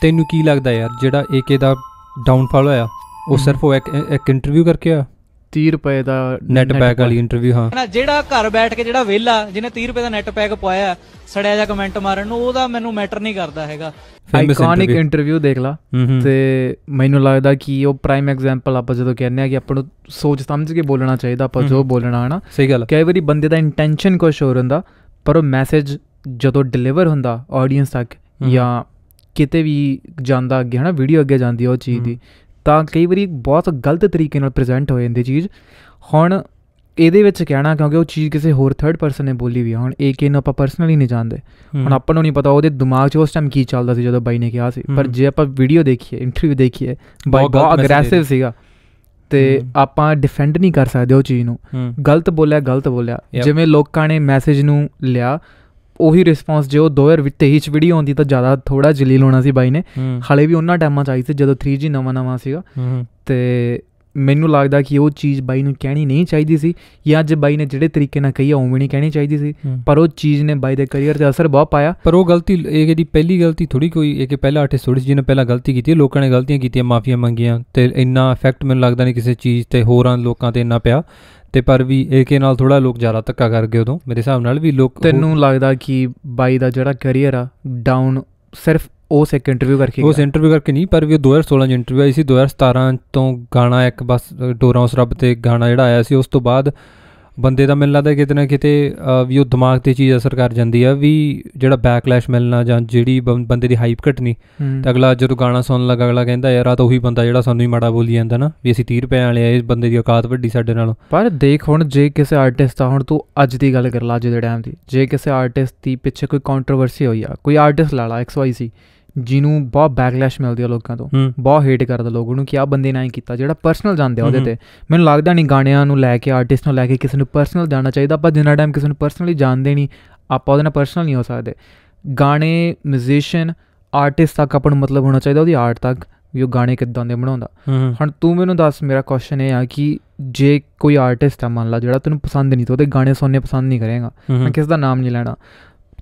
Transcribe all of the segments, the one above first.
ਤੈਨੂੰ ਕੀ ਲੱਗਦਾ ਯਾਰ ਜਿਹੜਾ AK ਦਾ ਡਾਊਨਫਾਲ ਹੋਇਆ ਉਹ ਸਿਰਫ ਉਹ ਇੱਕ ਇੱਕ ਇੰਟਰਵਿਊ ਕਰਕੇ ਆ 30 ਰੁਪਏ ਦਾ ਨੈਟ ਪੈਕ ਵਾਲੀ ਇੰਟਰਵਿਊ ਹਾਂ ਨਾ ਜਿਹੜਾ ਘਰ ਬੈਠ ਕੇ ਜਿਹੜਾ ਵਿਹਲਾ ਜਿਹਨੇ 30 ਰੁਪਏ ਦਾ ਨੈਟ ਪੈਕ ਪਾਇਆ ਸੜਿਆ ਜਾ ਕਮੈਂਟ ਮਾਰਨ ਨੂੰ ਉਹਦਾ ਮੈਨੂੰ ਮੈਟਰ ਨਹੀਂ ਕਰਦਾ ਹੈਗਾ ਆਈਕੋਨਿਕ ਇੰਟਰਵਿਊ ਦੇਖ ਲਾ ਤੇ ਮੈਨੂੰ ਲੱਗਦਾ ਕਿ ਉਹ ਪ੍ਰਾਈਮ ਐਗਜ਼ਾਮਪਲ ਆਪਾਂ ਜਦੋਂ ਕਹਿੰਦੇ ਆ ਕਿ ਆਪਾਂ ਨੂੰ ਸੋਚ ਸਮਝ ਕੇ ਬੋਲਣਾ ਚਾਹੀਦਾ ਆਪਾਂ ਜੋ ਬੋਲਣਾ ਹਨਾ ਸਹੀ ਗੱਲ ਕਈ ਵਾਰੀ ਬੰਦੇ ਦਾ ਇੰਟੈਂਸ਼ਨ ਕੁਝ ਹੋਰ ਹੁੰਦਾ ਪਰ ਉਹ ਮੈਸੇਜ ਜਦੋਂ ਡਿਲੀਵਰ ਹੁੰਦਾ ਆਡੀਅנס ਤੱਕ ਜਾਂ ਕਿਤੇ ਵੀ ਜਾਂਦਾ ਅੱਗੇ ਹਨਾ ਵੀਡੀਓ ਅੱਗੇ ਜਾਂਦੀ ਆ ਉਹ ਚੀਜ਼ ਦੀ ਤਾਂ ਕਈ ਵਾਰੀ ਬਹੁਤ ਗਲਤ ਤਰੀਕੇ ਨਾਲ ਪ੍ਰੈਜ਼ੈਂਟ ਹੋ ਜਾਂਦੀ ਚੀਜ਼ ਹੁਣ ਇਹਦੇ ਵਿੱਚ ਕਹਿਣਾ ਕਿਉਂਕਿ ਉਹ ਚੀਜ਼ ਕਿਸੇ ਹੋਰ ਥਰਡ ਪਰਸਨ ਨੇ ਬੋਲੀ ਵੀ ਹੁਣ ਇਹ ਨੂੰ ਆਪਾਂ ਪਰਸਨਲੀ ਨਹੀਂ ਜਾਣਦੇ ਹੁਣ ਆਪਾਂ ਨੂੰ ਨਹੀਂ ਪਤਾ ਉਹਦੇ ਦਿਮਾਗ 'ਚ ਉਸ ਟਾਈਮ ਕੀ ਚੱਲਦਾ ਸੀ ਜਦੋਂ ਬਾਈ ਨੇ ਕਿਹਾ ਸੀ ਪਰ ਜੇ ਆਪਾਂ ਵੀਡੀਓ ਦੇਖੀਏ ਇੰਟਰਵਿਊ ਦੇਖੀਏ ਬਾਈ ਬਹੁਤ ਅਗਰੈਸਿਵ ਸੀਗਾ ਤੇ ਆਪਾਂ ਡਿਫੈਂਡ ਨਹੀਂ ਕਰ ਸਕਦੇ ਉਹ ਚੀਜ਼ ਨੂੰ ਗਲਤ ਬੋਲਿਆ ਗਲਤ ਬੋਲਿਆ ਜਿਵੇਂ ਲੋਕਾਂ ਨੇ ਮੈਸੇਜ ਨੂੰ ਲਿਆ ਉਹੀ ਰਿਸਪੌਂਸ ਜੇ ਉਹ 2023 ਚ ਵੀਡੀਓ ਆਉਂਦੀ ਤਾਂ ਜ਼ਿਆਦਾ ਥੋੜਾ ਜਲੀਲ ਹੋਣਾ ਸੀ ਬਾਈ ਨੇ ਹਾਲੇ ਵੀ ਉਹਨਾਂ ਟਾਈਮਾਂ ਚ ਆਈ ਸੀ ਜਦੋਂ 3G ਨਵਾਂ ਨਵਾਂ ਸੀਗਾ ਤੇ ਮੈਨੂੰ ਲੱਗਦਾ ਕਿ ਉਹ ਚੀਜ਼ ਬਾਈ ਨੂੰ ਕਹਿਣੀ ਨਹੀਂ ਚਾਹੀਦੀ ਸੀ ਜਾਂ ਅੱਜ ਬਾਈ ਨੇ ਜਿਹੜੇ ਤਰੀਕੇ ਨਾਲ ਕਹੀ ਉਹ ਵੀ ਨਹੀਂ ਕਹਿਣੀ ਚਾਹੀਦੀ ਸੀ ਪਰ ਉਹ ਚੀਜ਼ ਨੇ ਬਾਈ ਦੇ ਕੈਰੀਅਰ ਤੇ ਅਸਰ ਬਹੁਤ ਪਾਇਆ ਪਰ ਉਹ ਗਲਤੀ ਇਹ ਜਿਹੜੀ ਪਹਿਲੀ ਗਲਤੀ ਥੋੜੀ ਕੋਈ ਇਹ ਕਿ ਪਹਿਲਾ ਆਰਟਿਸਟ ਥੋੜੀ ਨੇ ਪਹਿਲਾਂ ਗਲਤੀ ਕੀਤੀ ਹੈ ਲੋਕਾਂ ਨੇ ਗਲਤੀਆਂ ਕੀਤੀਆਂ ਮਾਫੀਆਂ ਮੰਗੀਆਂ ਤੇ ਇੰਨਾ ਇਫੈਕਟ ਮੈਨੂੰ ਲੱਗਦਾ ਨਹੀਂ ਕਿਸੇ ਚੀਜ਼ ਤੇ ਹੋਰਾਂ ਲੋਕਾਂ ਤੇ ਇੰਨਾ ਪਿਆ ਤੇ ਪਰ ਵੀ ਏਕੇ ਨਾਲ ਥੋੜਾ ਲੋਕ ਜ਼ਿਆਦਾ ਧੱਕਾ ਕਰ ਗਏ ਉਦੋਂ ਮੇਰੇ ਹਿਸਾਬ ਨਾਲ ਵੀ ਲੋਕ ਤੈਨੂੰ ਲੱਗਦਾ ਕਿ ਬਾਈ ਦਾ ਜਿਹੜਾ ਕੈਰੀਅਰ ਆ ਡਾਊਨ ਸਿਰਫ ਉਸ ਇੱਕ ਇੰਟਰਵਿਊ ਕਰਕੇ ਉਸ ਇੰਟਰਵਿਊ ਕਰਕੇ ਨਹੀਂ ਪਰ ਵੀ ਉਹ 2016 ਚ ਇੰਟਰਵਿਊ ਆਈ ਸੀ 2017 ਤੋਂ ਗਾਣਾ ਇੱਕ ਬਸ ਡੋਰਾ ਉਸ ਰੱਬ ਤੇ ਗਾਣਾ ਜਿਹੜਾ ਆਇਆ ਸੀ ਉਸ ਤੋਂ ਬਾਅਦ ਬੰਦੇ ਦਾ ਮਿਲਣਾ ਲੱਗਦਾ ਕਿਤੇ ਨਾ ਕਿਤੇ ਵੀ ਉਹ ਦਿਮਾਗ ਤੇ ਚੀਜ਼ ਅਸਰ ਕਰ ਜਾਂਦੀ ਆ ਵੀ ਜਿਹੜਾ ਬੈਕਲੈਸ਼ ਮਿਲਣਾ ਜਾਂ ਜਿਹੜੀ ਬੰਦੇ ਦੀ ਹਾਈਪ ਘਟਣੀ ਤਾਂ ਅਗਲਾ ਜਦੋਂ ਗਾਣਾ ਸੁਣਨ ਲੱਗਾ ਅਗਲਾ ਕਹਿੰਦਾ ਯਾਰ ਆ ਤਾਂ ਉਹੀ ਬੰਦਾ ਜਿਹੜਾ ਸਾਨੂੰ ਹੀ ਮਾੜਾ ਬੋਲੀ ਜਾਂਦਾ ਨਾ ਵੀ ਅਸੀਂ 30 ਰੁਪਏ ਵਾਲੇ ਆ ਇਸ ਬੰਦੇ ਦੀ ਔਕਾਤ ਵੱਡੀ ਸਾਡੇ ਨਾਲੋਂ ਪਰ ਦੇਖ ਹੁਣ ਜੇ ਕਿਸੇ ਆਰਟਿਸਟ ਆ ਹੁਣ ਤੂੰ ਅੱਜ ਦੀ ਗੱਲ ਕਰ ਲਾ ਅੱਜ ਦੇ ਟਾਈਮ ਦੀ ਜੇ ਕਿਸੇ ਆਰਟਿਸਟ ਦੀ ਪਿੱਛੇ ਕੋਈ ਕੰਟਰੋਵਰਸੀ ਹੋਈ ਆ ਕੋਈ ਆਰਟਿਸਟ ਲਾ ਲਾ ਸੀ ਜਿਹਨੂੰ ਬਹੁਤ ਬੈਕਲੈਸ਼ ਮਿਲਦੀ ਆ ਲੋਕਾਂ ਤੋਂ ਬਹੁਤ ਹੇਟ ਕਰਦਾ ਲੋਕ ਉਹਨੂੰ ਕਿ ਆ ਬੰਦੇ ਨਾਲ ਹੀ ਕੀਤਾ ਜਿਹੜਾ ਪਰਸਨਲ ਜਾਂਦੇ ਆ ਉਹਦੇ ਤੇ ਮੈਨੂੰ ਲੱਗਦਾ ਨਹੀਂ ਗਾਣਿਆਂ ਨੂੰ ਲੈ ਕੇ ਆਰਟਿਸਟ ਨੂੰ ਲੈ ਕੇ ਕਿਸੇ ਨੂੰ ਪਰਸਨਲ ਜਾਣਾ ਚਾਹੀਦਾ ਆਪਾਂ ਜਿੰਨਾ ਟਾਈਮ ਕਿਸੇ ਨੂੰ ਪਰਸਨਲੀ ਜਾਣਦੇ ਨਹੀਂ ਆਪਾਂ ਉਹਦੇ ਨਾਲ ਪਰਸਨਲ ਨਹੀਂ ਹੋ ਸਕਦੇ ਗਾਣੇ ਮਿਊਜ਼ੀਸ਼ੀਅਨ ਆਰਟਿਸਟ ਤੱਕ ਆਪਾਂ ਮਤਲਬ ਹੋਣਾ ਚਾਹੀਦਾ ਉਹਦੀ ਆਰਟ ਤੱਕ ਵੀ ਉਹ ਗਾਣੇ ਕਿਦਾਂ ਦੇ ਬਣਾਉਂਦਾ ਹੁਣ ਤੂੰ ਮੈਨੂੰ ਦੱਸ ਮੇਰਾ ਕੁਐਸਚਨ ਇਹ ਆ ਕਿ ਜੇ ਕੋਈ ਆਰਟਿਸਟ ਆ ਮੰਨ ਲਾ ਜਿਹੜਾ ਤੈਨੂੰ ਪਸੰਦ ਨਹੀਂ ਤੇ ਉਹਦੇ ਗਾਣੇ ਸੁਣਨੇ ਪਸੰਦ ਨਹੀਂ ਕਰੇਗਾ ਮੈਂ ਕਿਸ ਦਾ ਨਾਮ ਨਹੀਂ ਲੈਣਾ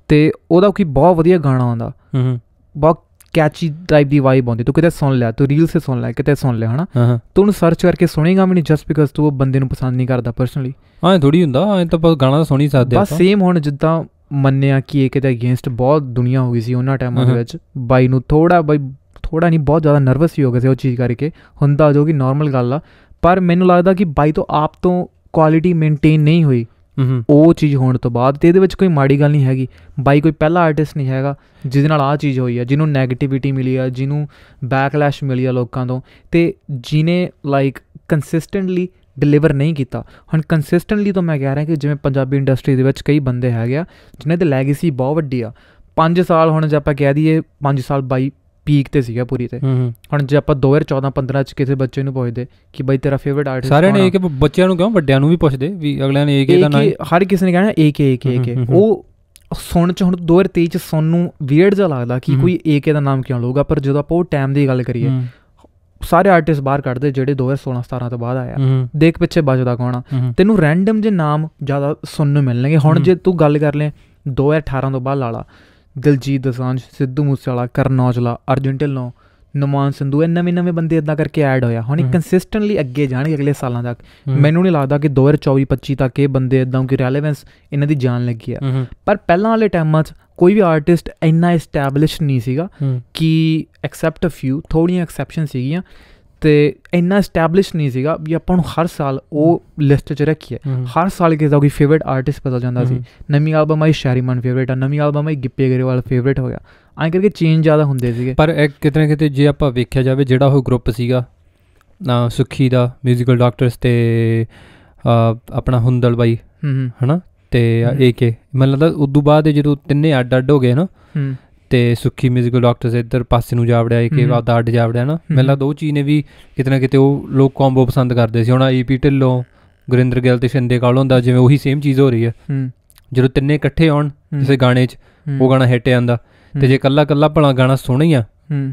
ਤੇ ਉਹਦਾ ਕੋਈ ਬਹੁਤ ਵਧੀਆ ਗਾਣਾ ਆਉਂਦਾ ਬਹੁਤ ਕੈਚੀ ਟਾਈਪ ਦੀ ਵਾਈਬ ਆਉਂਦੀ ਤੂੰ ਕਿਤੇ ਸੁਣ ਲਿਆ ਤੂੰ ਰੀਲ ਸੇ ਸੁਣ ਲਿਆ ਕਿਤੇ ਸੁਣ ਲਿਆ ਹਨਾ ਤੂੰ ਸਰਚ ਕਰਕੇ ਸੁਣੇਗਾ ਵੀ ਨਹੀਂ ਜਸਟ ਬਿਕਾਜ਼ ਤੂੰ ਉਹ ਬੰਦੇ ਨੂੰ ਪਸੰਦ ਨਹੀਂ ਕਰਦਾ ਪਰਸਨਲੀ ਹਾਂ ਥੋੜੀ ਹੁੰਦਾ ਐ ਤਾਂ ਬਸ ਗਾਣਾ ਸੁਣੀ ਸੁਣ ਹੀ ਸਕਦੇ ਬਸ ਸੇਮ ਹੁਣ ਜਿੱਦਾਂ ਮੰਨਿਆ ਕਿ ਇਹ ਕਿਤੇ ਅਗੇਂਸਟ ਬਹੁਤ ਦੁਨੀਆ ਹੋ ਗਈ ਸੀ ਉਹਨਾਂ ਟਾਈਮਾਂ ਦੇ ਵਿੱਚ ਬਾਈ ਨੂੰ ਥੋੜਾ ਬਾਈ ਥੋੜਾ ਨਹੀਂ ਬਹੁਤ ਜ਼ਿਆਦਾ ਨਰਵਸ ਹੀ ਹੋ ਗਏ ਸੀ ਉਹ ਚੀਜ਼ ਕਰਕੇ ਹੁੰਦਾ ਜੋ ਕਿ ਨਾਰਮਲ ਗੱਲ ਆ ਪਰ ਮੈਨੂੰ ਲੱਗਦਾ ਕਿ ਬਾਈ ਤੋਂ ਆਪ ਤੋਂ ਕੁਆਲਿਟੀ ਮੇਨਟੇਨ ਨਹੀਂ ਹੋਈ ਉਹ ਚੀਜ਼ ਹੋਣ ਤੋਂ ਬਾਅਦ ਤੇ ਇਹਦੇ ਵਿੱਚ ਕੋਈ ਮਾੜੀ ਗੱਲ ਨਹੀਂ ਹੈਗੀ ਬਾਈ ਕੋਈ ਪਹਿਲਾ ਆਰਟਿਸਟ ਨਹੀਂ ਹੈਗਾ ਜਿਹਦੇ ਨਾਲ ਆ ਚੀਜ਼ ਹੋਈ ਆ ਜਿਹਨੂੰ 네ਗੇਟਿਵਿਟੀ ਮਿਲੀ ਆ ਜਿਹਨੂੰ ਬੈਕਲੈਸ਼ ਮਿਲੀ ਆ ਲੋਕਾਂ ਤੋਂ ਤੇ ਜਿਨੇ ਲਾਈਕ ਕੰਸਿਸਟੈਂਟਲੀ ਡਿਲੀਵਰ ਨਹੀਂ ਕੀਤਾ ਹੁਣ ਕੰਸਿਸਟੈਂਟਲੀ ਤਾਂ ਮੈਂ ਕਹਿ ਰਿਹਾ ਕਿ ਜਿਵੇਂ ਪੰਜਾਬੀ ਇੰਡਸਟਰੀ ਦੇ ਵਿੱਚ ਕਈ ਬੰਦੇ ਹੈਗੇ ਆ ਜਿਨ੍ਹਾਂ ਦੀ ਲੈਗੇਸੀ ਬਹੁਤ ਵੱਡੀ ਆ 5 ਸਾਲ ਹੁਣ ਜੇ ਆਪਾਂ ਕਹਿ ਦਈਏ 5 ਸਾਲ ਬਾਈ ਪੀਕ ਤੇ ਸੀਗਾ ਪੂਰੀ ਤੇ ਹੁਣ ਜੇ ਆਪਾਂ 2014 15 ਚ ਕਿਸੇ ਬੱਚੇ ਨੂੰ ਪੁੱਛਦੇ ਕਿ ਬਈ ਤੇਰਾ ਫੇਵਰਿਟ ਆਰਟਿਸਟ ਸਾਰੇ ਨੇ ਇਹ ਕਿ ਬੱਚਿਆਂ ਨੂੰ ਕਿਉਂ ਵੱਡਿਆਂ ਨੂੰ ਵੀ ਪੁੱਛਦੇ ਵੀ ਅਗਲਿਆਂ ਨੇ ਇਹ ਕਿ ਦਾ ਨਾਮ ਹਰ ਕਿਸੇ ਨੇ ਕਹਿਣਾ ਏਕੇ ਏਕੇ ਏਕੇ ਉਹ ਸੁਣ ਚ ਹੁਣ 2023 ਚ ਸੁਣ ਨੂੰ ਵੀਅਰਡ ਜਿਹਾ ਲੱਗਦਾ ਕਿ ਕੋਈ ਏਕੇ ਦਾ ਨਾਮ ਕਿਉਂ ਲਊਗਾ ਪਰ ਜਦੋਂ ਆਪਾਂ ਉਹ ਟਾਈਮ ਦੀ ਗੱਲ ਕਰੀਏ ਸਾਰੇ ਆਰਟਿਸਟ ਬਾਹਰ ਕੱਢਦੇ ਜਿਹੜੇ 2016 17 ਤੋਂ ਬਾਅਦ ਆਇਆ ਦੇਖ ਪਿੱਛੇ ਬਚਦਾ ਆ ਤੈਨੂੰ ਰੈਂਡਮ ਜੇ ਨਾਮ ਜ਼ਿਆਦਾ ਸੁਣਨ ਨੂੰ ਮਿਲਣਗੇ ਹੁਣ ਜੇ ਤੂੰ ਗੱਲ ਕਰ ਲੈ 2018 ਤੋਂ ਬਾਅਦ ਲਾਲਾ ਦਿਲਜੀਤ ਦਸਾਂਝ ਸਿੱਧੂ ਮੂਸੇਵਾਲਾ ਕਰਨ ਔਜਲਾ ਅਰਜੁਨ ਢਿੱਲੋਂ ਨਮਾਨ ਸੰਧੂ ਇਹ ਨਵੇਂ ਨਵੇਂ ਬੰਦੇ ਇਦਾਂ ਕਰਕੇ ਐਡ ਹੋਇਆ ਹੁਣ ਕੰਸਿਸਟੈਂਟਲੀ ਅੱਗੇ ਜਾਣਗੇ ਅਗਲੇ ਸਾਲਾਂ ਤੱਕ ਮੈਨੂੰ ਨਹੀਂ ਲੱਗਦਾ ਕਿ 2024 25 ਤੱਕ ਇਹ ਬੰਦੇ ਇਦਾਂ ਕਿ ਰੈਲੇਵੈਂਸ ਇਹਨਾਂ ਦੀ ਜਾਣ ਲੱਗੀ ਆ ਪਰ ਪਹਿਲਾਂ ਵਾਲੇ ਟਾਈਮਾਂ 'ਚ ਕੋਈ ਵੀ ਆਰਟਿਸਟ ਇੰਨਾ ਐਸਟੈਬਲਿਸ਼ ਨਹੀਂ ਸੀਗਾ ਕਿ ਐਕਸੈਪਟ ਅ ਫਿਊ ਥੋੜੀਆਂ ਐਕਸੈਪਸ਼ਨ ਸੀਗੀਆਂ ਤੇ ਇੰਨਾ ਐਸਟੈਬਲਿਸ਼ ਨਹੀਂ ਸੀਗਾ ਵੀ ਆਪਾਂ ਨੂੰ ਹਰ ਸਾਲ ਉਹ ਲਿਸਟ 'ਚ ਰੱਖੀਏ ਹਰ ਸਾਲ ਕਿਸੇ ਦਾ ਕੋਈ ਫੇਵਰਿਟ ਆਰਟਿਸਟ ਪਤਾ ਜਾਂਦਾ ਸੀ ਨਵੀਂ ਐਲਬਮ ਆਈ ਸ਼ੈਰੀਮਨ ਫੇਵਰਿਟ ਆ ਨਵੀਂ ਐਲਬਮ ਆਈ ਗਿੱਪੀ ਗਰੇਵਾਲ ਫੇਵਰਿਟ ਹੋ ਗਿਆ ਐਂ ਕਰਕੇ ਚੇਂਜ ਜ਼ਿਆਦਾ ਹੁੰਦੇ ਸੀਗੇ ਪਰ ਇੱਕ ਕਿਤਨੇ ਕਿਤੇ ਜੇ ਆਪਾਂ ਵੇਖਿਆ ਜਾਵੇ ਜਿਹੜਾ ਉਹ ਗਰੁੱਪ ਸੀਗਾ ਨਾ ਸੁਖੀ ਦਾ 뮤지컬 ਡਾਕਟਰਸ ਤੇ ਆਪਣਾ ਹੁੰਦਲ ਬਾਈ ਹਣਾ ਤੇ ਏਕੇ ਮੈਨੂੰ ਲੱਗਦਾ ਉਸ ਤੋਂ ਬਾਅਦ ਜਦੋਂ ਤਿੰਨੇ ਅੱਡ ਅੱਡ ਹੋ ਗਏ ਨਾ ਤੇ ਸੁੱਖੀ ਡਾਕਟਰ ਸੇ ਇੱਧਰ ਪਾਸੇ ਨੂੰ ਜਾਵੜਿਆ ਇੱਕ ਇਹ ਵਾਦਾ ਅੱਡ ਜਾਵੜਿਆ ਨਾ ਮੈਨੂੰ ਲੱਗਦਾ ਉਹ ਚੀਜ਼ ਨੇ ਵੀ ਕਿਤਨਾ ਕਿਤੇ ਉਹ ਲੋਕ ਕੰਬੋ ਪਸੰਦ ਕਰਦੇ ਸੀ ਹੁਣ ਈਪੀ ਢਿੱਲੋਂ ਗੁਰਿੰਦਰ ਗਿੱਲ ਤੇ ਸ਼ਿੰਦੇ ਕਾਲ ਹੁੰਦਾ ਜਿਵੇਂ ਉਹੀ ਸੇਮ ਚੀਜ਼ ਹੋ ਰਹੀ ਹੈ ਜਦੋਂ ਤਿੰਨੇ ਇਕੱਠੇ ਆਉਣ ਕਿਸੇ ਗਾਣੇ 'ਚ ਉਹ ਗਾਣਾ ਹਿੱਟ ਜਾਂਦਾ ਤੇ ਜੇ ਕੱਲਾ ਕੱਲਾ ਭਲਾ ਗਾਣਾ ਸੋਹਣਾ ਹੀ ਆ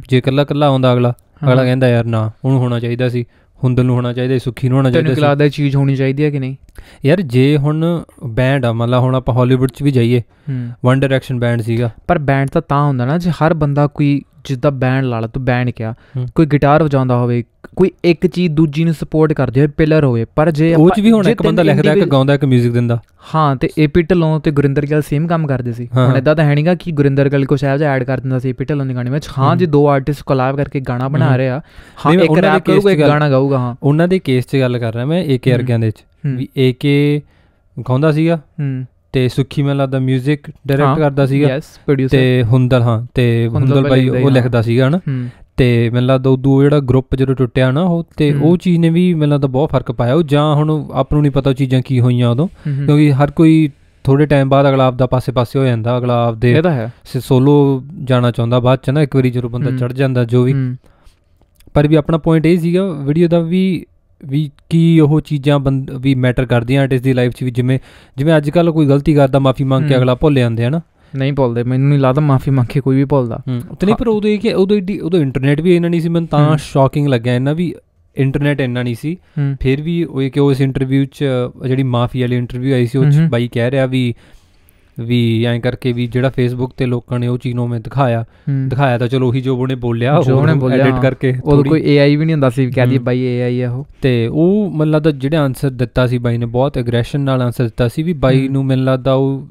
ਜੇ ਕੱਲਾ ਕੱਲਾ ਆਉਂਦਾ ਅਗਲਾ ਅਗਲਾ ਕਹਿੰਦਾ ਯਾਰ ਨਾ ਉਹਨੂੰ ਹੋਣਾ ਚਾਹੀਦਾ ਸੀ ਹੁੰਦਲ ਨੂੰ ਹੋਣਾ ਚਾਹੀਦਾ ਸੁਖੀ ਨੂੰ ਹੋਣਾ ਚਾਹੀਦਾ ਤੈਨੂੰ ਲੱਗਦਾ ਚੀਜ਼ ਹੋਣੀ ਚਾਹੀਦੀ ਹੈ ਕਿ ਨਹੀਂ ਯਾਰ ਜੇ ਹੁਣ ਬੈਂਡ ਆ ਮਤਲਬ ਹੁਣ ਆਪਾਂ ਹਾਲੀਵੁੱਡ 'ਚ ਵੀ ਜਾਈਏ ਵਨ ਡਾਇਰੈਕਸ਼ਨ ਬੈਂਡ ਸੀਗਾ ਪਰ ਬੈਂਡ ਤਾਂ ਤਾਂ ਹੁੰਦਾ ਨਾ ਜੇ ਹਰ ਬੰਦਾ ਕੋਈ ਜਿੱਦਾਂ ਬੈਂਡ ਲਾ ਲਾ ਤੂੰ ਬੈਂਡ ਕਿਹਾ ਕੋਈ ਗਿਟਾਰ ਵਜਾਉਂਦਾ ਹੋਵੇ ਕੋਈ ਇੱਕ ਚੀਜ਼ ਦੂਜੀ ਨੂੰ ਸਪੋਰਟ ਕਰਦੀ ਹੋਵੇ ਪਿਲਰ ਹੋਵੇ ਪਰ ਜੇ ਉਹ ਚ ਵੀ ਹੁਣ ਇੱਕ ਬੰਦਾ ਲਿਖਦਾ ਇੱਕ ਗਾਉਂਦਾ ਇੱਕ 뮤직 ਦਿੰਦਾ ਹਾਂ ਤੇ ਏਪੀ ਢਲੋਂ ਤੇ ਗੁਰਿੰਦਰ ਗਿੱਲ ਸੇਮ ਕੰਮ ਕਰਦੇ ਸੀ ਹੁਣ ਇਦਾਂ ਤਾਂ ਹੈ ਨਹੀਂਗਾ ਕਿ ਗੁਰਿੰਦਰ ਗਿੱਲ ਕੋ ਜੀ ਐਡ ਕਰ ਦਿੰਦਾ ਸੀ ਏਪੀ ਢਲੋਂ ਦੇ ਗਾਣੇ ਵਿੱਚ ਹਾਂ ਜੇ ਦੋ ਆਰਟਿਸਟ ਕੋਲਾਬ ਕਰਕੇ ਗਾਣਾ ਬਣਾ ਰਹੇ ਆ ਹਾਂ ਇੱਕ ਰੈਪ ਕਰੂਗਾ ਇੱਕ ਗਾਣਾ ਗਾਊਗਾ ਹਾਂ ਉਹਨਾਂ ਦੇ ਕੇਸ 'ਚ ਗੱਲ ਕਰ ਰਿਹਾ ਮੈਂ ਏਕੇ ਅਰਗਿਆਂ ਦੇ 'ਚ ਵੀ ਏਕੇ ਗਾਉਂਦਾ ਸੀਗਾ ਹੂੰ ਤੇ ਸੁਖੀ ਮੈਨੂੰ ਲੱਗਦਾ 뮤직 ਡਾਇਰੈਕਟ ਕਰਦਾ ਸੀਗਾ ਤੇ ਹੁੰਦਲ ਹਾਂ ਤੇ ਹੁੰਦਲ ਬਾਈ ਉਹ ਲਿਖਦਾ ਸੀਗਾ ਹਨ ਤੇ ਮੈਨੂੰ ਲੱਗਦਾ ਦੋ ਜਿਹੜਾ ਗਰੁੱਪ ਜਦੋਂ ਟੁੱਟਿਆ ਨਾ ਉਹ ਤੇ ਉਹ ਚੀਜ਼ ਨੇ ਵੀ ਮੈਨੂੰ ਲੱਗਦਾ ਬਹੁਤ ਫਰਕ ਪਾਇਆ ਉਹ ਜਾਂ ਹੁਣ ਆਪ ਨੂੰ ਨਹੀਂ ਪਤਾ ਉਹ ਚੀਜ਼ਾਂ ਕੀ ਹੋਈਆਂ ਉਦੋਂ ਕਿਉਂਕਿ ਹਰ ਕੋਈ ਥੋੜੇ ਟਾਈਮ ਬਾਅਦ ਅਗਲਾ ਆਪ ਦਾ ਪਾਸੇ-ਪਾਸੇ ਹੋ ਜਾਂਦਾ ਅਗਲਾ ਆਪ ਦੇ ਸੋਲੋ ਜਾਣਾ ਚਾਹੁੰਦਾ ਬਾਅਦ ਚ ਨਾ ਇੱਕ ਵਾਰੀ ਜਦੋਂ ਬੰਦਾ ਚੜ ਜਾਂਦਾ ਜੋ ਵੀ ਪਰ ਵੀ ਆਪਣਾ ਪੁਆਇੰਟ ਇਹ ਸੀਗਾ ਵੀਡੀਓ ਦਾ ਵੀ ਵੀ ਕੀ ਉਹ ਚੀਜ਼ਾਂ ਵੀ ਮੈਟਰ ਕਰਦੀਆਂ ਆਰਟਿਸਟ ਦੀ ਲਾਈਫ 'ਚ ਵੀ ਜਿਵੇਂ ਜਿਵੇਂ ਅੱਜ ਕੱਲ ਕੋਈ ਗਲਤੀ ਕਰਦਾ ਮਾਫੀ ਮੰਗ ਕੇ ਅਗਲਾ ਭੁੱਲ ਜਾਂਦੇ ਹਨ ਨਹੀਂ ਭੁੱਲਦੇ ਮੈਨੂੰ ਨਹੀਂ ਲੱਗਦਾ ਮਾਫੀ ਮੰਗ ਕੇ ਕੋਈ ਵੀ ਭੁੱਲਦਾ ਤੇ ਨਹੀਂ ਪਰ ਉਹਦੇ ਕਿ ਉਦੋਂ ਏਡੀ ਉਦੋਂ ਇੰਟਰਨੈਟ ਵੀ ਇਹਨਾਂ ਨਹੀਂ ਸੀ ਮੈਨੂੰ ਤਾਂ ਸ਼ੌਕਿੰਗ ਲੱਗਿਆ ਇਹਨਾਂ ਵੀ ਇੰਟਰਨੈਟ ਇੰਨਾ ਨਹੀਂ ਸੀ ਫਿਰ ਵੀ ਉਹ ਕਿ ਉਸ ਇੰਟਰਵਿਊ 'ਚ ਜਿਹੜੀ ਮਾਫੀ ਵਾਲੀ ਇੰਟਰਵਿਊ ਆਈ ਸੀ ਉਹ 'ਚ ਬਾਈ ਕਹਿ ਰਿਹਾ ਵੀ ਵੀ ਐਂ ਕਰਕੇ ਵੀ ਜਿਹੜਾ ਫੇਸਬੁੱਕ ਤੇ ਲੋਕਾਂ ਨੇ ਉਹ ਚੀਜ਼ ਨੂੰ ਮੈਂ ਦਿਖਾਇਆ ਦਿਖਾਇਆ ਤਾਂ ਚਲੋ ਉਹੀ ਜੋ ਉਹਨੇ ਬੋਲਿਆ ਉਹ ਐਡਿਟ ਕਰਕੇ ਉਹ ਕੋਈ ਏਆਈ ਵੀ ਨਹੀਂ ਹੁੰਦਾ ਸੀ ਕਹਿ ਦਈਏ ਬਾਈ ਏਆਈ ਆ ਉਹ ਤੇ ਉਹ ਮਨ ਲੱਗਦਾ ਜਿਹੜਾ ਆਨਸਰ ਦਿੱਤਾ ਸੀ ਬਾਈ ਨੇ ਬਹੁਤ ਐਗਰੈਸ਼ਨ ਨਾਲ ਆਨਸਰ ਦਿੱਤਾ ਸੀ ਵੀ ਬਾਈ ਨੂੰ ਮੈਨੂੰ ਲੱਗਦਾ ਉਹ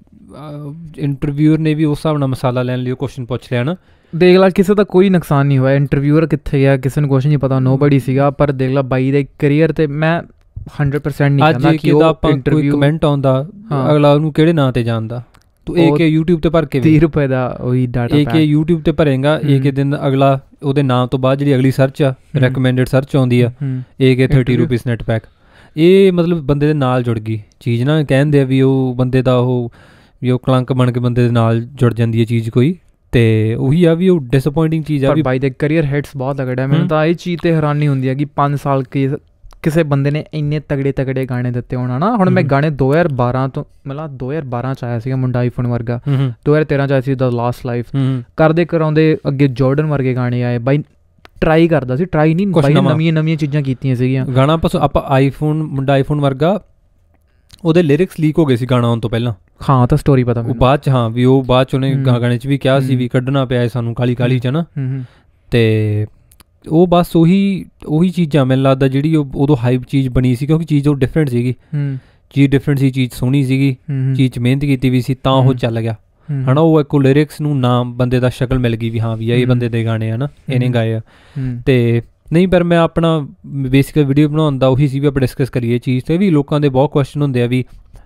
ਇੰਟਰਵਿਊਰ ਨੇ ਵੀ ਉਸ ਹਿਸਾਬ ਮਸਾਲਾ ਲੈਣ ਲਈ ਉਹ ਕੁਐਸਚਨ ਪੁੱਛ ਲਿਆ ਨਾ ਦੇਖ ਲਾ ਕਿਸੇ ਦਾ ਕੋਈ ਨੁਕਸਾਨ ਨਹੀਂ ਹੋਇਆ ਇੰਟਰਵਿਊਰ ਕਿੱਥੇ ਗਿਆ ਕਿਸੇ ਨੂੰ ਕੁਐਸਚਨ ਨਹੀਂ ਪਤਾ ਨੋਬਡੀ ਸੀਗਾ ਪਰ ਦੇਖ ਲਾ ਬਾਈ ਦੇ ਕੈਰੀਅਰ ਤੇ ਮੈਂ 100% ਨਹੀਂ ਕਹਿੰਦਾ ਕਿ ਉਹ ਇੰਟਰਵਿਊ ਕਮੈਂਟ ਆਉਂਦਾ ਅਗਲਾ ਉਹਨੂੰ ਕਿਹੜੇ ਨਾਂ ਤੇ ਜਾਣਦਾ ਤੂੰ ਕੇ YouTube ਤੇ ਭਰ ਕੇ 30 ਰੁਪਏ ਦਾ ਉਹੀ ਡਾਟਾ ਪੈਕ ਕੇ YouTube ਤੇ ਭਰੇਗਾ ਕੇ ਦਿਨ ਅਗਲਾ ਉਹਦੇ ਨਾਮ ਤੋਂ ਬਾਅਦ ਜਿਹੜੀ ਅਗਲੀ ਸਰਚ ਆ ਰეკਮੈਂਡਡ ਸਰਚ ਆਉਂਦੀ ਆ ਕੇ 30 ਰੁਪਏ ਨੈਟ ਪੈਕ ਇਹ ਮਤਲਬ ਬੰਦੇ ਦੇ ਨਾਲ ਜੁੜ ਗਈ ਚੀਜ਼ ਨਾ ਕਹਿੰਦੇ ਆ ਵੀ ਉਹ ਬੰਦੇ ਦਾ ਉਹ ਵੀ ਉਹ ਕਲੰਕ ਬਣ ਕੇ ਬੰਦੇ ਦੇ ਨਾਲ ਜੁੜ ਜਾਂਦੀ ਹੈ ਚੀਜ਼ ਕੋਈ ਤੇ ਉਹੀ ਆ ਵੀ ਉਹ ਡਿਸਪਾਇੰਟਿੰਗ ਚੀਜ਼ ਆ ਵੀ ਬਾਈ ਦੇ ਕੈਰੀਅਰ ਹੈਡਸ ਬਹੁਤ ਅਗੜਾ ਮੈਨੂੰ ਤਾਂ ਇਹ ਚੀਜ਼ ਤੇ ਹੈਰਾਨੀ ਹੁੰਦੀ ਹੈ ਕਿ 5 ਸਾਲ ਕਿਸੇ ਬੰਦੇ ਨੇ ਇੰਨੇ ਤਗੜੇ ਤਗੜੇ ਗਾਣੇ ਦਿੱਤੇ ਹੋਣਾ ਨਾ ਹੁਣ ਮੈਂ ਗਾਣੇ 2012 ਤੋਂ ਮਤਲਬ 2012 ਚ ਆਇਆ ਸੀਗਾ ਮੁੰਡਾ ਆਈਫੋਨ ਵਰਗਾ 2013 ਚ ਆਇਆ ਸੀ ਦਾ ਲਾਸਟ ਲਾਈਫ ਕਰਦੇ ਕਰਾਉਂਦੇ ਅੱਗੇ ਜਾਰਡਨ ਵਰਗੇ ਗਾਣੇ ਆਏ ਬਾਈ ਟਰਾਈ ਕਰਦਾ ਸੀ ਟਰਾਈ ਨਹੀਂ ਬਾਈ ਨਵੀਆਂ ਨਵੀਆਂ ਚੀਜ਼ਾਂ ਕੀਤੀਆਂ ਸੀਗੀਆਂ ਗਾਣਾ ਪਸ ਆਪਾਂ ਆਈਫੋਨ ਮੁੰਡਾ ਆਈਫੋਨ ਵਰਗਾ ਉਹਦੇ ਲਿਰਿਕਸ ਲੀਕ ਹੋ ਗਏ ਸੀ ਗਾਣਾ ਆਉਣ ਤੋਂ ਪਹਿਲਾਂ ਹਾਂ ਤਾਂ ਸਟੋਰੀ ਪਤਾ ਮੈਨੂੰ ਬਾਅਦ ਚ ਹਾਂ ਵੀ ਉਹ ਬਾਅਦ ਚ ਉਹਨੇ ਗਾਣੇ ਚ ਵੀ ਕਿਹਾ ਸੀ ਵੀ ਕੱਢਣਾ ਪਿਆ ਸਾਨੂੰ ਕਾਲੀ ਕਾਲੀ ਚ ਨਾ ਤੇ ਉਹ ਬਸ ਉਹੀ ਉਹੀ ਚੀਜ਼ਾਂ ਮੈਨੂੰ ਲੱਗਦਾ ਜਿਹੜੀ ਉਹ ਉਦੋਂ ਹਾਈਪ ਚੀਜ਼ ਬਣੀ ਸੀ ਕਿਉਂਕਿ ਚੀਜ਼ ਉਹ ਡਿਫਰੈਂਟ ਸੀਗੀ ਹੂੰ ਚੀਜ਼ ਡਿਫਰੈਂਟ ਸੀ ਚੀਜ਼ ਸੋਹਣੀ ਸੀਗੀ ਚੀਜ਼ ਮਿਹਨਤ ਕੀਤੀ ਵੀ ਸੀ ਤਾਂ ਉਹ ਚੱਲ ਗਿਆ ਹਨਾ ਉਹ ਇੱਕ ਲਿਰਿਕਸ ਨੂੰ ਨਾਮ ਬੰਦੇ ਦਾ ਸ਼ਕਲ ਮਿਲ ਗਈ ਵੀ ਹਾਂ ਵੀ ਇਹ ਬੰਦੇ ਦੇ ਗਾਣੇ ਹਨਾ ਇਹਨੇ ਗਾਏ ਆ ਤੇ ਨਹੀਂ ਪਰ ਮੈਂ ਆਪਣਾ ਬੇਸਿਕਲ ਵੀਡੀਓ ਬਣਾਉਣ ਦਾ ਉਹੀ ਸੀ ਵੀ ਆਪਾਂ ਡਿਸਕਸ ਕਰੀਏ ਚੀਜ਼ ਤੇ ਵੀ ਲੋਕਾਂ ਦੇ ਬਹੁਤ ਕੁਐਸਚਨ ਹੁੰਦੇ ਆ ਵੀ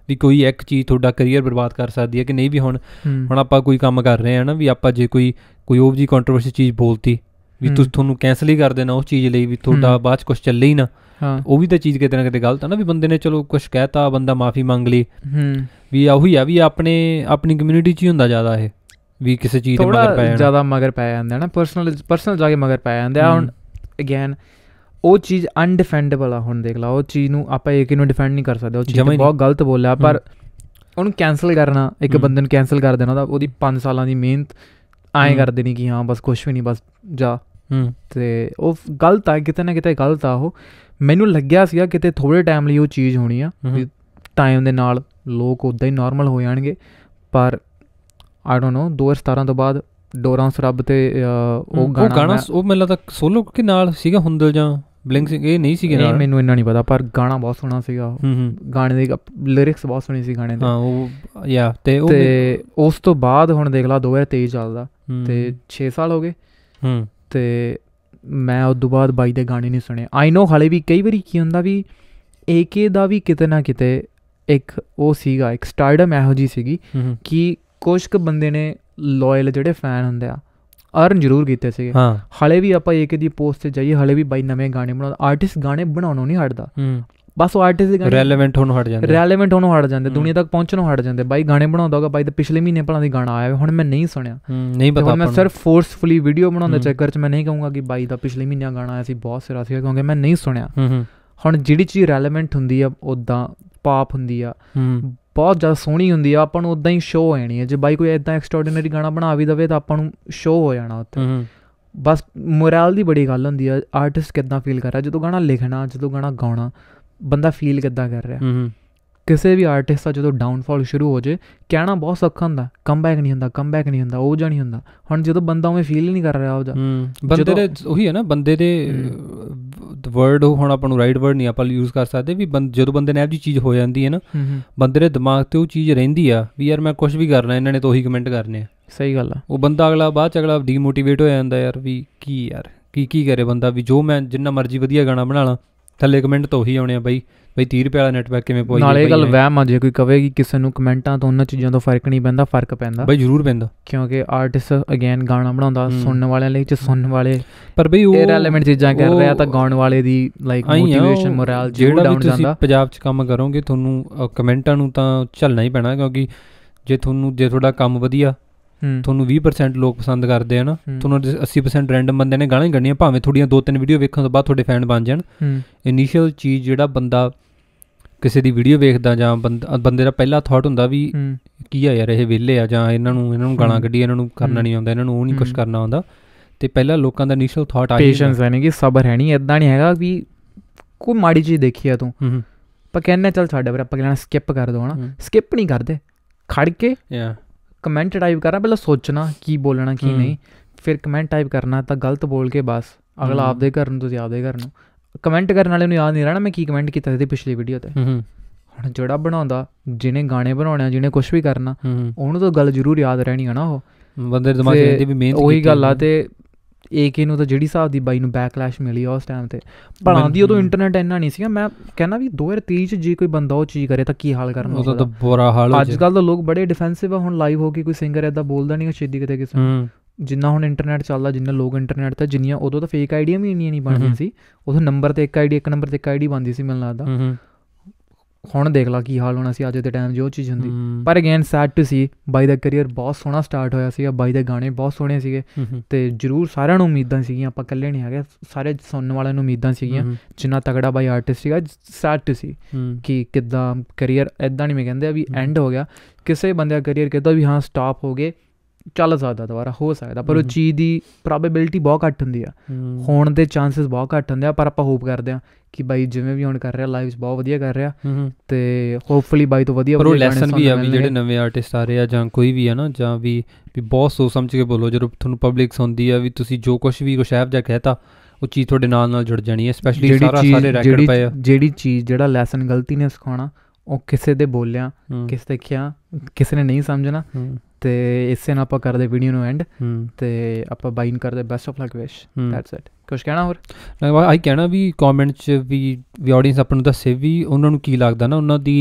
ਵੀ ਕੋਈ ਇੱਕ ਚੀਜ਼ ਤੁਹਾਡਾ ਕੈਰੀਅਰ ਬਰਬਾਦ ਕਰ ਸਕਦੀ ਹੈ ਕਿ ਨਹੀਂ ਵੀ ਹੁਣ ਹੁਣ ਆਪਾਂ ਕੋਈ ਕੰਮ ਕਰ ਰਹੇ ਆ ਨਾ ਵੀ ਆਪਾਂ ਜੇ ਕੋਈ ਕੋਈ ਉਹ ਜੀ ਕੰਟਰੋਵਰਸੀ ਚੀਜ਼ ਬੋਲਤੀ ਵੀ ਤੁਸੀਂ ਤੁਹਾਨੂੰ ਕੈਨਸਲ ਹੀ ਕਰ ਦੇਣਾ ਉਸ ਚੀਜ਼ ਲਈ ਵੀ ਤੁਹਾਡਾ ਬਾਅਦ ਚ ਕੁਝ ਚੱਲੇ ਹੀ ਨਾ ਉਹ ਵੀ ਤਾਂ ਚੀਜ਼ ਕਿਤੇ ਨਾ ਕਿਤੇ ਗਲਤ ਆ ਨਾ ਵੀ ਬੰਦੇ ਨੇ ਚਲੋ ਕੁਝ ਕਹਿਤਾ ਬੰਦਾ ਮਾਫੀ ਮੰਗ ਲਈ ਵੀ ਆਹੀ ਆ ਵੀ ਆਪਣੇ ਆਪਣੀ ਕਮਿਊਨਿਟੀ 'ਚ ਹੀ ਹੁੰਦਾ ਜ਼ਿਆਦਾ ਇਹ ਵੀ ਕਿਸੇ ਚੀਜ਼ ਦੇ ਮਗਰ ਪੈ ਜਾਂਦਾ ਜ਼ਿਆਦਾ ਮਗਰ ਪੈ ਜਾਂਦਾ ਨਾ ਪਰਸਨਲ ਪਰਸਨਲ ਜਾ ਕੇ ਮਗਰ ਪੈ ਜਾਂਦਾ ਹੁਣ ਅਗੇਨ ਉਹ ਚੀਜ਼ ਅਨਡਿਫੈਂਡੇਬਲ ਆ ਹੁਣ ਦੇਖ ਲਾ ਉਹ ਚੀਜ਼ ਨੂੰ ਆਪਾਂ ਇੱਕ ਨੂੰ ਡਿਫੈਂਡ ਨਹੀਂ ਕਰ ਸਕਦੇ ਉਹ ਚੀਜ਼ ਬਹੁਤ ਗਲਤ ਬੋਲਿਆ ਪਰ ਉਹਨੂੰ ਕੈਨਸਲ ਕਰਨਾ ਇੱਕ ਬੰਦੇ ਨੂੰ ਕੈਨਸਲ ਕਰ ਦੇਣਾ ਉਹਦੀ 5 ਸਾਲਾਂ ਦੀ ਮਿਹਨਤ ਐਂ ਕਰ ਦੇਣੀ ਕਿ ਹਾਂ ਬਸ ਕੁਝ ਵੀ ਨਹੀਂ ਬਸ ਜਾ ਤੇ ਉਹ ਗਲਤ ਆ ਕਿਤੇ ਨਾ ਕਿਤੇ ਗਲਤ ਆ ਉਹ ਮੈਨੂੰ ਲੱਗਿਆ ਸੀਗਾ ਕਿਤੇ ਥੋੜੇ ਟਾਈਮ ਲਈ ਉਹ ਚੀਜ਼ ਹੋਣੀ ਆ ਵੀ ਟਾਈਮ ਦੇ ਨਾਲ ਲੋਕ ਉਦਾਂ ਹੀ ਨਾਰਮਲ ਹੋ ਜਾਣਗੇ ਪਰ ਆਈ ਡੋਨਟ ਨੋ 2017 ਤੋਂ ਬਾਅਦ ਡੋਰਾਂਸ ਰੱਬ ਤੇ ਉਹ ਗਾਣਾ ਉਹ ਗਾਣਾ ਉਹ ਮੈਨੂੰ ਤਾਂ ਸੋਲੋ ਕਿ ਨਾਲ ਸੀਗਾ ਹੁੰਦਲ ਜਾਂ ਬਲਿੰਕ ਸਿੰਘ ਇਹ ਨਹੀਂ ਸੀਗਾ ਨਾਲ ਮੈਨੂੰ ਇੰਨਾ ਨਹੀਂ ਪਤਾ ਪਰ ਗਾਣਾ ਬਹੁਤ ਸੋਹਣਾ ਸੀਗਾ ਗਾਣੇ ਦੇ ਲਿਰਿਕਸ ਬਹੁਤ ਸੋਹਣੇ ਸੀ ਗਾਣੇ ਦੇ ਹਾਂ ਉਹ ਯਾ ਤੇ ਉਹ ਤੇ ਉਸ ਤੋਂ ਬਾਅਦ ਹੁਣ ਦੇਖ ਲਾ 2023 ਚੱਲਦਾ ਤੇ 6 ਸਾਲ ਹੋ ਗਏ ਹੂੰ ਤੇ ਮੈਂ ਉਸ ਤੋਂ ਬਾਅਦ ਬਾਈ ਦੇ ਗਾਣੇ ਨਹੀਂ ਸੁਣੇ ਆਈ ਨੋ ਹਾਲੇ ਵੀ ਕਈ ਵਾਰੀ ਕੀ ਹੁੰਦਾ ਵੀ ਏਕੇ ਦਾ ਵੀ ਕਿਤੇ ਨਾ ਕਿਤੇ ਇੱਕ ਉਹ ਸੀਗਾ ਇੱਕ ਸਟਾਰਡਮ ਇਹੋ ਜੀ ਸੀਗੀ ਕਿ ਕੁਝ ਕੁ ਬੰਦੇ ਨੇ ਲਾਇਲ ਜਿਹੜੇ ਫੈਨ ਹੁੰਦੇ ਆ ਅਰਨ ਜ਼ਰੂਰ ਕੀਤੇ ਸੀਗੇ ਹਾਲੇ ਵੀ ਆਪਾਂ ਏਕੇ ਦੀ ਪੋਸਟ ਤੇ ਜਾਈਏ ਹਾਲੇ ਵੀ ਬਾਈ ਨਵੇਂ ਗਾਣੇ ਬਣਾਉਂਦਾ ਆਰਟਿਸਟ ਗਾਣੇ ਬਣਾਉਣੋਂ ਨਹੀਂ ਹਟਦਾ ਬਸ ਉਹ ਆਰਟਿਸਟ ਦੇ ਗਾਣੇ ਰੈਲੇਵੈਂਟ ਹੋਣੋਂ ਹਟ ਜਾਂਦੇ ਰੈਲੇਵੈਂਟ ਹੋਣੋਂ ਹਟ ਜਾਂਦੇ ਦੁਨੀਆ ਤੱਕ ਪਹੁੰਚਣੋਂ ਹਟ ਜਾਂਦੇ ਬਾਈ ਗਾਣੇ ਬਣਾਉਂਦਾ ਹੋਗਾ ਬਾਈ ਤੇ ਪਿਛਲੇ ਮਹੀਨੇ ਪਹਿਲਾਂ ਦੀ ਗਾਣਾ ਆਇਆ ਹੁਣ ਮੈਂ ਨਹੀਂ ਸੁਣਿਆ ਨਹੀਂ ਪਤਾ ਮੈਂ ਸਿਰਫ ਫੋਰਸਫੁਲੀ ਵੀਡੀਓ ਬਣਾਉਂਦਾ ਚੱਕਰ 'ਚ ਮੈਂ ਨਹੀਂ ਕਹੂੰਗਾ ਕਿ ਬਾਈ ਦਾ ਪਿਛਲੇ ਮਹੀਨੇ ਗਾਣਾ ਆਇਆ ਸੀ ਬਹੁਤ ਸਿਰਾ ਸੀ ਕਿਉਂਕਿ ਮੈਂ ਨਹੀਂ ਸੁਣਿਆ ਹੁਣ ਜਿਹੜੀ ਚੀਜ਼ ਰੈਲੇਵੈਂਟ ਹੁੰਦੀ ਆ ਉਦਾਂ ਪਾਪ ਹੁੰਦੀ ਆ ਬਹੁਤ ਜ਼ਿਆਦਾ ਸੋਹਣੀ ਹੁੰਦੀ ਆ ਆਪਾਂ ਨੂੰ ਉਦਾਂ ਹੀ ਸ਼ੋਅ ਆਣੀ ਹੈ ਜੇ ਬਾਈ ਕੋਈ ਇਦਾਂ ਐਕਸਟਰਾਆਰਡੀਨਰੀ ਗਾਣਾ ਬਣਾ ਵੀ ਦਵੇ ਤਾਂ ਆਪਾਂ ਨੂੰ ਸ਼ੋਅ ਹੋ ਜਾਣਾ ਉੱਥੇ ਬਸ ਮੋਰਲ ਦੀ ਬੜੀ ਗੱਲ ਹੁੰਦੀ ਆ ਆਰਟਿਸਟ ਕਿਦਾਂ ਫੀਲ ਕਰ ਰਿਹਾ ਜਦੋਂ ਗਾਣਾ ਲਿਖਣਾ ਜਦੋਂ ਗਾਣਾ ਗਾਉਣਾ ਬੰਦਾ ਫੀਲ ਕਿੱਦਾਂ ਕਰ ਰਿਹਾ ਹੂੰ ਕਿਸੇ ਵੀ ਆਰਟਿਸਟ ਦਾ ਜਦੋਂ ਡਾਊਨਫਾਲ ਸ਼ੁਰੂ ਹੋ ਜੇ ਕਹਿਣਾ ਬਹੁਤ ਸੌਖਾ ਹੁੰਦਾ ਕਮਬੈਕ ਨਹੀਂ ਹੁੰਦਾ ਕਮਬੈਕ ਨਹੀਂ ਹੁੰਦਾ ਉਹ ਜਾਣੀ ਹੁੰਦਾ ਹੁਣ ਜਦੋਂ ਬੰਦਾ ਉਹ ਫੀਲ ਨਹੀਂ ਕਰ ਰਿਹਾ ਉਹ ਜਾਂ ਬੰਦੇ ਦੇ ਉਹੀ ਹੈ ਨਾ ਬੰਦੇ ਦੇ ਵਰਡ ਹੁਣ ਆਪਾਂ ਨੂੰ ਰਾਈਟ ਵਰਡ ਨਹੀਂ ਆਪਾਂ ਯੂਜ਼ ਕਰ ਸਕਦੇ ਵੀ ਜਦੋਂ ਬੰਦੇ ਨੇ ਇਹ ਜੀ ਚੀਜ਼ ਹੋ ਜਾਂਦੀ ਹੈ ਨਾ ਬੰਦੇ ਦੇ ਦਿਮਾਗ ਤੇ ਉਹ ਚੀਜ਼ ਰਹਿੰਦੀ ਆ ਵੀ ਯਾਰ ਮੈਂ ਕੁਝ ਵੀ ਕਰਨਾ ਇਹਨਾਂ ਨੇ ਤਾਂ ਉਹੀ ਕਮੈਂਟ ਕਰਨੇ ਆ ਸਹੀ ਗੱਲ ਆ ਉਹ ਬੰਦਾ ਅਗਲਾ ਬਾਅਦ ਚ ਅਗਲਾ ਡੀਮੋਟੀਵੇਟ ਹੋ ਜਾਂਦਾ ਯਾਰ ਵੀ ਕੀ ਯਾਰ ਕੀ ਕੀ ਕਰੇ ਬੰਦਾ ਵੀ ਜੋ ਮੈਂ ਜਿੰਨਾ ਮਰਜ਼ੀ ਵਧੀਆ ਗਾਣਾ ਬਣਾ ਲਾਂ ਥੱਲੇ ਕਮੈਂਟ ਤੋਂ ਉਹੀ ਆਉਣੇ ਆ ਬਾਈ ਬਈ 30 ਰੁਪਏ ਵਾਲਾ ਨੈਟਵਰਕ ਕਿਵੇਂ ਪਵਾਈਏ ਨਾਲੇ ਗੱਲ ਵਹਿਮ ਆ ਜੇ ਕੋਈ ਕਵੇ ਕਿ ਕਿਸੇ ਨੂੰ ਕਮੈਂਟਾਂ ਤੋਂ ਉਹਨਾਂ ਚੀਜ਼ਾਂ ਤੋਂ ਫਰਕ ਨਹੀਂ ਪੈਂਦਾ ਫਰਕ ਪੈਂਦਾ ਬਈ ਜ਼ਰੂਰ ਪੈਂਦਾ ਕਿਉਂਕਿ ਆਰਟਿਸਟ ਅਗੇਨ ਗਾਣਾ ਬਣਾਉਂਦਾ ਸੁਣਨ ਵਾਲਿਆਂ ਲਈ ਚ ਸੁਣਨ ਵਾਲੇ ਪਰ ਬਈ ਉਹ ਰੈਲੇਵੈਂਟ ਚੀਜ਼ਾਂ ਕਰ ਰਿਹਾ ਤਾਂ ਗਾਉਣ ਵਾਲੇ ਦੀ ਲਾਈਕ ਮੋਟੀਵੇਸ਼ਨ ਮੋਰਲ ਜਿਹੜਾ ਡਾਊਨ ਜਾਂਦਾ ਤੁਸੀਂ ਪੰਜਾਬ 'ਚ ਕੰਮ ਕਰੋਗੇ ਤੁਹਾਨੂੰ ਕਮੈਂਟਾਂ ਨੂੰ ਤਾਂ ਝੱਲਣਾ ਹੀ ਪੈਣਾ ਕਿਉਂਕਿ ਜੇ ਤੁਹਾਨੂੰ ਜੇ ਤੁਹਾਡਾ ਕੰਮ ਵਧੀਆ ਤੁਹਾਨੂੰ 20% ਲੋਕ ਪਸੰਦ ਕਰਦੇ ਹਨ ਤੁਹਾਨੂੰ 80% ਰੈਂਡਮ ਬੰਦੇ ਨੇ ਗਾਲਾਂ ਹੀ ਕੱਢਣੀਆਂ ਭਾਵੇਂ ਥੋੜੀਆਂ ਦੋ ਤਿੰਨ ਵੀਡੀਓ ਵੇਖਣ ਤੋਂ ਬਾਅਦ ਤੁਹਾਡੇ ਫੈਨ ਬਣ ਜਾਣ ਇਨੀਸ਼ੀਅਲ ਚੀਜ਼ ਜਿਹੜਾ ਬੰਦਾ ਕਿਸੇ ਦੀ ਵੀਡੀਓ ਵੇਖਦਾ ਜਾਂ ਬੰਦੇ ਦਾ ਪਹਿਲਾ ਥਾਟ ਹੁੰਦਾ ਵੀ ਕੀ ਆ ਯਾਰ ਇਹ ਵਿਹਲੇ ਆ ਜਾਂ ਇਹਨਾਂ ਨੂੰ ਇਹਨਾਂ ਨੂੰ ਗਾਲਾਂ ਕੱਢੀ ਇਹਨਾਂ ਨੂੰ ਕਰਨਾ ਨਹੀਂ ਆਉਂਦਾ ਇਹਨਾਂ ਨੂੰ ਉਹ ਨਹੀਂ ਕੁਝ ਕਰਨਾ ਆਉਂਦਾ ਤੇ ਪਹਿਲਾ ਲੋਕਾਂ ਦਾ ਇਨੀਸ਼ੀਅਲ ਥਾਟ ਆ ਪੇਸ਼ੈਂਸ ਯਾਨੀ ਕਿ ਸਬਰ ਹੈ ਨਹੀਂ ਇਦਾਂ ਨਹੀਂ ਹੈਗਾ ਵੀ ਕੋਈ ਮਾੜੀ ਚੀਜ਼ ਦੇਖੀ ਆ ਤੂੰ ਪਰ ਕਹਿੰਨੇ ਚੱਲ ਛੱਡ ਵੀਰ ਆਪਾਂ ਕਹਿੰਨਾ ਸਕਿਪ ਕਰ ਦੋ ਹਣਾ ਸਕਿਪ ਨਹੀਂ ਕਰਦੇ ਖੜ ਕੇ ਕਮੈਂਟ ਟਾਈਪ ਕਰਨਾ ਪਹਿਲਾਂ ਸੋਚਣਾ ਕੀ ਬੋਲਣਾ ਕੀ ਨਹੀਂ ਫਿਰ ਕਮੈਂਟ ਟਾਈਪ ਕਰਨਾ ਤਾਂ ਗਲਤ ਬੋਲ ਕੇ ਬਸ ਅਗਲਾ ਆਪਦੇ ਘਰ ਨੂੰ ਤੁਸੀਂ ਆਪਦੇ ਘਰ ਨੂੰ ਕਮੈਂਟ ਕਰਨ ਵਾਲੇ ਨੂੰ ਯਾਦ ਨਹੀਂ ਰਹਿਣਾ ਮੈਂ ਕੀ ਕਮੈਂਟ ਕੀਤਾ ਸੀ ਪਿਛਲੀ ਵੀਡੀਓ ਤੇ ਹੁਣ ਜਿਹੜਾ ਬਣਾਉਂਦਾ ਜਿਹਨੇ ਗਾਣੇ ਬਣਾਉਣੇ ਜਿਹਨੇ ਕੁਝ ਵੀ ਕਰਨਾ ਉਹਨੂੰ ਤਾਂ ਗੱਲ ਜ਼ਰੂਰ ਯਾਦ ਰਹਿਣੀ ਹੈ ਨਾ ਉਹ ਬੰਦੇ ਦੇ ਦਿਮਾਗ 'ਚ ਵੀ ਮਿਹਨਤ ਉਹੀ ਗੱਲ ਆ ਤੇ ਏਕੇ ਨੂੰ ਤਾਂ ਜਿਹੜੀ ਹਿਸਾਬ ਦੀ ਬਾਈ ਨੂੰ ਬੈਕਲੈਸ਼ ਮਿਲੀ ਉਸ ਟਾਈਮ ਤੇ ਪਰ ਆਂਦੀ ਉਦੋਂ ਇੰਟਰਨੈਟ ਇੰਨਾ ਨਹੀਂ ਸੀਗਾ ਮੈਂ ਕਹਿੰਦਾ ਵੀ 2023 ਚ ਜੇ ਕੋਈ ਬੰਦਾ ਉਹ ਚੀਜ਼ ਕਰੇ ਤਾਂ ਕੀ ਹਾਲ ਕਰਨਾ ਉਹਦਾ ਤਾਂ ਬੁਰਾ ਹਾਲ ਅੱਜ ਕੱਲ ਤਾਂ ਲੋਕ ਬੜੇ ਡਿਫੈਂਸਿਵ ਆ ਹੁਣ ਲਾਈਵ ਹੋ ਕੇ ਕੋਈ ਸਿੰਗਰ ਐਦਾ ਬੋਲਦਾ ਨਹੀਂ ਛੇਦੀ ਕਿਤੇ ਕਿਸੇ ਜਿੰਨਾ ਹੁਣ ਇੰਟਰਨੈਟ ਚੱਲਦਾ ਜਿੰਨੇ ਲੋਕ ਇੰਟਰਨੈਟ ਤੇ ਜਿੰਨੀਆਂ ਉਦੋਂ ਤਾਂ ਫੇਕ ਆਈਡੀਆਂ ਵੀ ਇੰਨੀਆਂ ਨਹੀਂ ਬਣਦੀਆਂ ਸੀ ਉਦੋਂ ਨੰਬਰ ਤੇ ਇੱਕ ਆਈਡੀ ਇੱਕ ਨੰਬਰ ਤੇ ਇੱਕ ਆਈਡੀ ਬਣਦੀ ਸੀ ਮੈਨੂੰ ਲੱਗਦਾ ਹੁਣ ਦੇਖ ਲਾ ਕੀ ਹਾਲ ਹੋਣਾ ਸੀ ਅੱਜ ਦੇ ਟਾਈਮ ਜੋ ਚੀਜ਼ ਹੁੰਦੀ ਪਰ ਅਗੇਨ ਸੈਡ ਟੂ ਸੀ ਬਾਈ ਦਾ ਕੈਰੀਅਰ ਬਹੁਤ ਸੋਹਣਾ ਸਟਾਰਟ ਹੋਇਆ ਸੀਗਾ ਬਾਈ ਦੇ ਗਾਣੇ ਬਹੁਤ ਸੋਹਣੇ ਸੀਗੇ ਤੇ ਜਰੂਰ ਸਾਰਿਆਂ ਨੂੰ ਉਮੀਦਾਂ ਸੀਗੀਆਂ ਆਪਾਂ ਇਕੱਲੇ ਨਹੀਂ ਹੈਗੇ ਸਾਰੇ ਸੁਣਨ ਵਾਲਿਆਂ ਨੂੰ ਉਮੀਦਾਂ ਸੀਗੀਆਂ ਜਿੰਨਾ ਤਗੜਾ ਬਾਈ ਆਰਟਿਸਟ ਸੀਗਾ ਸੈਡ ਟੂ ਸੀ ਕਿ ਕਿਦਾਂ ਕੈਰੀਅਰ ਐਦਾਂ ਨਹੀਂ ਮੈਂ ਕਹਿੰਦੇ ਵੀ ਐਂਡ ਹੋ ਗਿਆ ਕਿਸੇ ਬੰਦੇ ਦਾ ਕੈਰੀਅਰ ਕਿਦਾਂ ਵੀ ਹਾਂ ਸਟਾਪ ਹੋ ਗਏ ਚੱਲ ਸਕਦਾ ਦੁਬਾਰਾ ਹੋ ਸਕਦਾ ਪਰ ਉਹ ਚੀਜ਼ ਦੀ ਪ੍ਰੋਬੈਬਿਲਟੀ ਬਹੁਤ ਘੱਟ ਹੁੰਦੀ ਆ ਹੋਣ ਦੇ ਚਾਂਸਸ ਬਹੁਤ ਘੱਟ ਹੁੰਦੇ ਆ ਪਰ ਆਪਾਂ ਹੋਪ ਕਰਦੇ ਆ ਕਿ ਬਾਈ ਜਿਵੇਂ ਵੀ ਹੁਣ ਕਰ ਰਿਹਾ ਲਾਈਵਸ ਬਹੁਤ ਵਧੀਆ ਕਰ ਰਿਹਾ ਤੇ ਹੋਪਫੁਲੀ ਬਾਈ ਤੋਂ ਵਧੀਆ ਪਰ ਲੈਸਨ ਵੀ ਆ ਵੀ ਜਿਹੜੇ ਨਵੇਂ ਆਰਟਿਸਟ ਆ ਰਹੇ ਆ ਜਾਂ ਕੋਈ ਵੀ ਆ ਨਾ ਜਾਂ ਵੀ ਵੀ ਬਹੁਤ ਸੋਚ ਸਮਝ ਕੇ ਬੋਲੋ ਜਦੋਂ ਤੁਹਾਨੂੰ ਪਬਲਿਕ ਸੁਣਦੀ ਆ ਵੀ ਤੁਸੀਂ ਜੋ ਕੁਝ ਵੀ ਕੁਛ ਜਾਂ ਕਹਤਾ ਉਹ ਚੀਜ਼ ਤੁਹਾਡੇ ਨਾਲ ਨਾਲ ਜੁੜ ਜਾਣੀ ਹੈ ਸਪੈਸ਼ਲੀ ਸਾਰਾ ਸਾਰੇ ਰੈਕਡ ਪਏ ਆ ਜਿਹੜੀ ਚੀਜ਼ ਜਿਹੜਾ ਲੈਸਨ ਗਲਤੀ ਨੇ ਸਿਖਾਉਣਾ ਉਹ ਕਿਸੇ ਦੇ ਬੋਲਿਆ ਕਿਸ ਦੇਖਿਆ ਕਿਸੇ ਨੇ ਨਹੀਂ ਸਮਝਣਾ ਤੇ ਇਸੇ ਨਾਲ ਆਪਾਂ ਕਰਦੇ ਵੀਡੀਓ ਨੂੰ ਐਂਡ ਤੇ ਆਪਾਂ ਬਾਈਨ ਕਰਦੇ best of luck wish that's it ਕੁਝ ਕਹਿਣਾ ਹੋਰ ਆਈ ਕਹਿਣਾ ਵੀ ਕਮੈਂਟ ਚ ਵੀ ਵੀ ਆਡੀਅנס ਆਪਾਂ ਨੂੰ ਦੱਸੇ ਵੀ ਉਹਨਾਂ ਨੂੰ ਕੀ ਲੱਗਦਾ ਨਾ ਉਹਨਾਂ ਦੀ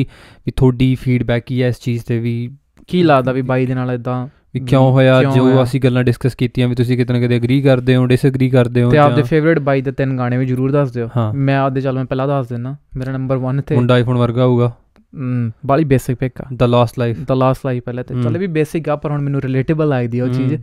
ਵੀ ਥੋੜੀ ਫੀਡਬੈਕ ਕੀ ਹੈ ਇਸ ਚੀਜ਼ ਤੇ ਵੀ ਕੀ ਲੱਗਦਾ ਵੀ ਬਾਈ ਦੇ ਨਾਲ ਇਦਾਂ ਵੀ ਕਿਉਂ ਹੋਇਆ ਜੋ ਅਸੀਂ ਗੱਲਾਂ ਡਿਸਕਸ ਕੀਤੀਆਂ ਵੀ ਤੁਸੀਂ ਕਿਤਨੇ ਕਿਤੇ ਅਗਰੀ ਕਰਦੇ ਹੋ ਡਿਸਐਗਰੀ ਕਰਦੇ ਹੋ ਤੇ ਆਪਦੇ ਫੇਵਰਿਟ ਬਾਈ ਦੇ ਤਿੰਨ ਗਾਣੇ ਵੀ ਜਰੂਰ ਦੱਸ ਦਿਓ ਮੈਂ ਆਪਦੇ ਚੱਲ ਮੈਂ ਪਹਿਲਾਂ ਦੱਸ ਦਿੰਨਾ ਮੇਰਾ ਨੰਬਰ 1 ਤੇ ਮੁੰਡਾ ਆਈਫੋਨ ਵਰਗਾ ਹੋਊਗਾ ਬਾਲੀ ਬੇਸਿਕ ਪਿਕ ਆ the last life the last life ਪਹਿਲੇ ਤੇ ਚਲੇ ਵੀ ਬੇਸਿਕ ਆ ਪਰ ਹੁਣ ਮੈਨੂੰ ਰਿਲੇਟੇਬਲ ਆਈ ਦੀ ਉਹ ਚੀਜ਼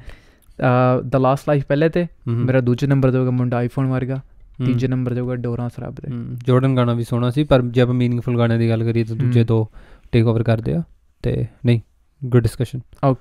ਦ ਲਾਸਟ ਲਾਈਫ ਪਹਿਲੇ ਤੇ ਮੇਰਾ ਦੂਜੇ ਨੰਬਰ ਤੇ ਹੋਗਾ ਮੁੰਡਾ ਆਈਫੋਨ ਵਰਗਾ ਤੀਜੇ ਨੰਬਰ ਤੇ ਹੋਗਾ ਡੋਰਾਂ ਸਰਾਬ ਦੇ ਜੋਰਡਨ ਗਾਣਾ ਵੀ ਸੋਹਣਾ ਸੀ ਪਰ ਜੇ ਆਪਾਂ मीनिंगफुल ਗਾਣੇ ਦੀ ਗੱਲ ਕਰੀਏ ਤਾਂ ਦੂਜੇ ਦੋ ਟੇਕ ਓਵਰ ਕਰਦੇ ਆ ਤੇ ਨਹੀਂ ਗੁੱਡ ਡਿਸਕਸ਼ਨ ਓਕੇ